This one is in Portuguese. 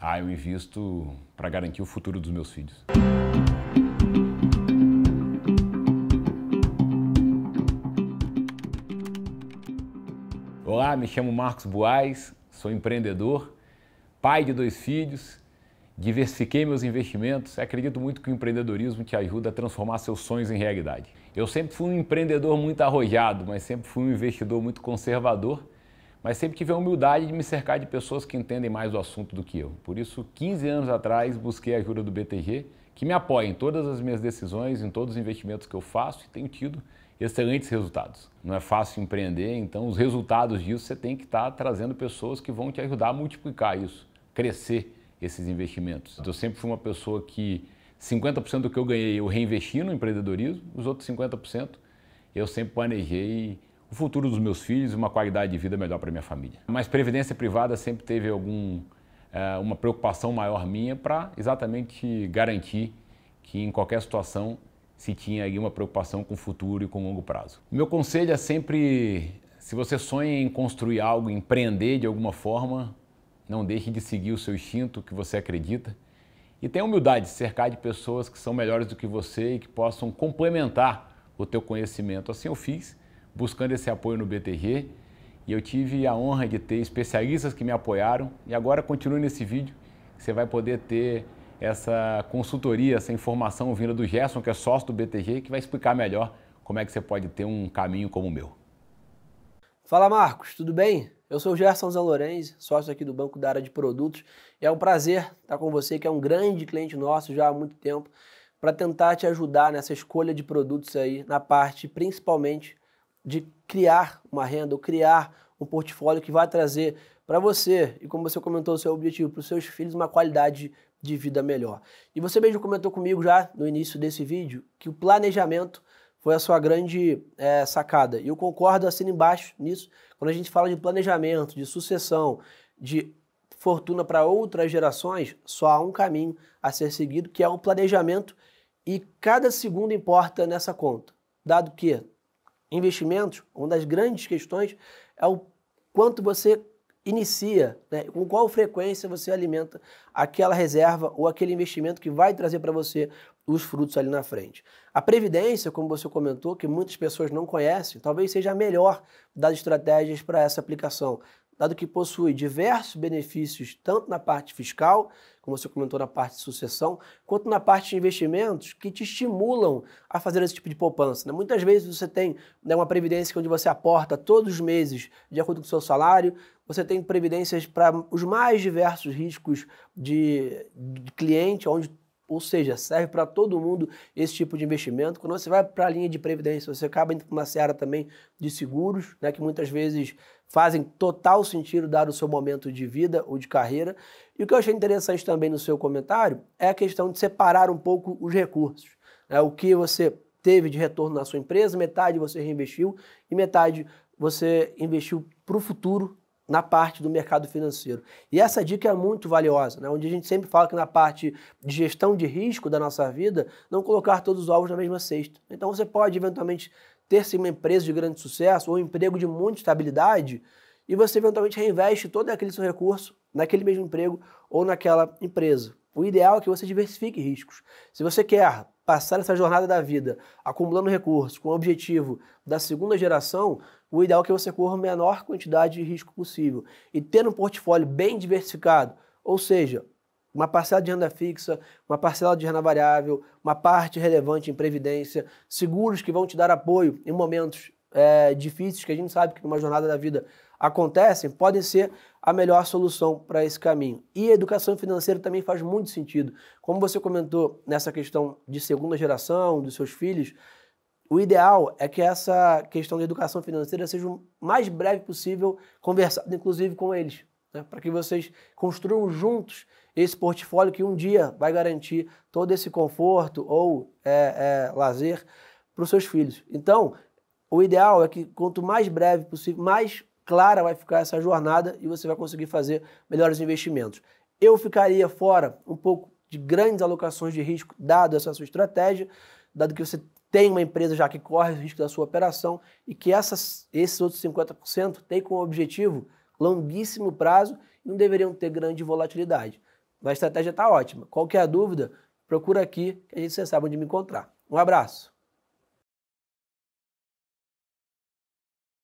Ah, eu invisto para garantir o futuro dos meus filhos. Olá, me chamo Marcos Buais, sou empreendedor, pai de dois filhos, diversifiquei meus investimentos. Acredito muito que o empreendedorismo te ajuda a transformar seus sonhos em realidade. Eu sempre fui um empreendedor muito arrojado, mas sempre fui um investidor muito conservador mas sempre tive a humildade de me cercar de pessoas que entendem mais do assunto do que eu. Por isso, 15 anos atrás, busquei a ajuda do BTG, que me apoia em todas as minhas decisões, em todos os investimentos que eu faço e tenho tido excelentes resultados. Não é fácil empreender, então os resultados disso você tem que estar tá trazendo pessoas que vão te ajudar a multiplicar isso, crescer esses investimentos. Eu sempre fui uma pessoa que 50% do que eu ganhei eu reinvesti no empreendedorismo, os outros 50% eu sempre planejei o futuro dos meus filhos e uma qualidade de vida melhor para minha família. Mas previdência privada sempre teve algum, é, uma preocupação maior minha para exatamente garantir que em qualquer situação se tinha aí uma preocupação com o futuro e com o longo prazo. Meu conselho é sempre, se você sonha em construir algo, empreender de alguma forma, não deixe de seguir o seu instinto, que você acredita, e tenha humildade de cercar de pessoas que são melhores do que você e que possam complementar o teu conhecimento. Assim eu fiz buscando esse apoio no BTG e eu tive a honra de ter especialistas que me apoiaram e agora continue nesse vídeo, você vai poder ter essa consultoria, essa informação vinda do Gerson, que é sócio do BTG, que vai explicar melhor como é que você pode ter um caminho como o meu. Fala Marcos, tudo bem? Eu sou o Gerson Zanlorenzi, sócio aqui do Banco da Área de Produtos, e é um prazer estar com você, que é um grande cliente nosso já há muito tempo, para tentar te ajudar nessa escolha de produtos aí, na parte principalmente de criar uma renda ou criar um portfólio que vai trazer para você, e como você comentou, o seu objetivo, para os seus filhos, uma qualidade de vida melhor. E você mesmo comentou comigo já no início desse vídeo que o planejamento foi a sua grande é, sacada. E eu concordo, assim embaixo nisso. Quando a gente fala de planejamento, de sucessão, de fortuna para outras gerações, só há um caminho a ser seguido, que é o planejamento. E cada segundo importa nessa conta. Dado que Investimentos, uma das grandes questões é o quanto você inicia, né? com qual frequência você alimenta aquela reserva ou aquele investimento que vai trazer para você os frutos ali na frente. A previdência, como você comentou, que muitas pessoas não conhecem, talvez seja a melhor das estratégias para essa aplicação dado que possui diversos benefícios, tanto na parte fiscal, como você comentou na parte de sucessão, quanto na parte de investimentos, que te estimulam a fazer esse tipo de poupança. Né? Muitas vezes você tem né, uma previdência onde você aporta todos os meses, de acordo com o seu salário, você tem previdências para os mais diversos riscos de, de cliente, onde ou seja, serve para todo mundo esse tipo de investimento. Quando você vai para a linha de previdência, você acaba indo para uma seara também de seguros, né, que muitas vezes fazem total sentido dado o seu momento de vida ou de carreira. E o que eu achei interessante também no seu comentário é a questão de separar um pouco os recursos. Né, o que você teve de retorno na sua empresa, metade você reinvestiu e metade você investiu para o futuro na parte do mercado financeiro. E essa dica é muito valiosa, né? onde a gente sempre fala que na parte de gestão de risco da nossa vida, não colocar todos os ovos na mesma cesta. Então você pode eventualmente ter uma empresa de grande sucesso ou um emprego de muita estabilidade e você eventualmente reinveste todo aquele seu recurso naquele mesmo emprego ou naquela empresa. O ideal é que você diversifique riscos. Se você quer passar essa jornada da vida acumulando recursos com o objetivo da segunda geração, o ideal é que você corra a menor quantidade de risco possível e tendo um portfólio bem diversificado, ou seja, uma parcela de renda fixa, uma parcela de renda variável, uma parte relevante em previdência, seguros que vão te dar apoio em momentos é, difíceis, que a gente sabe que numa jornada da vida acontecem podem ser a melhor solução para esse caminho. E a educação financeira também faz muito sentido. Como você comentou nessa questão de segunda geração, dos seus filhos, o ideal é que essa questão da educação financeira seja o mais breve possível, conversado inclusive com eles, né? para que vocês construam juntos esse portfólio que um dia vai garantir todo esse conforto ou é, é, lazer para os seus filhos. Então, o ideal é que quanto mais breve possível, mais clara vai ficar essa jornada e você vai conseguir fazer melhores investimentos. Eu ficaria fora um pouco de grandes alocações de risco, dado essa sua estratégia, dado que você tem uma empresa já que corre o risco da sua operação e que essas, esses outros 50% têm como objetivo longuíssimo prazo e não deveriam ter grande volatilidade. Mas a estratégia está ótima. Qualquer dúvida, procura aqui que a gente sabe onde me encontrar. Um abraço!